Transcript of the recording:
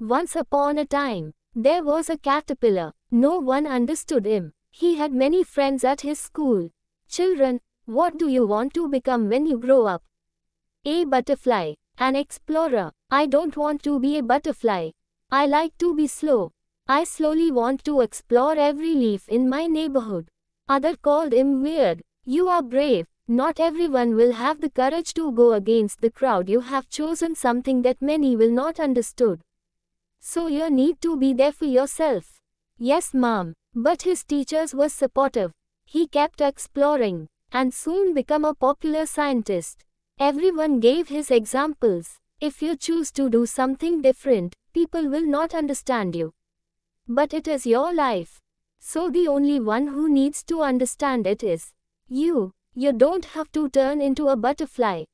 Once upon a time, there was a caterpillar. No one understood him. He had many friends at his school. Children, what do you want to become when you grow up? A butterfly, an explorer. I don't want to be a butterfly. I like to be slow. I slowly want to explore every leaf in my neighborhood. Other called him weird. You are brave. Not everyone will have the courage to go against the crowd. You have chosen something that many will not understood. So you need to be there for yourself. Yes, mom. But his teachers were supportive. He kept exploring and soon became a popular scientist. Everyone gave his examples. If you choose to do something different, people will not understand you. But it is your life. So the only one who needs to understand it is you. You don't have to turn into a butterfly.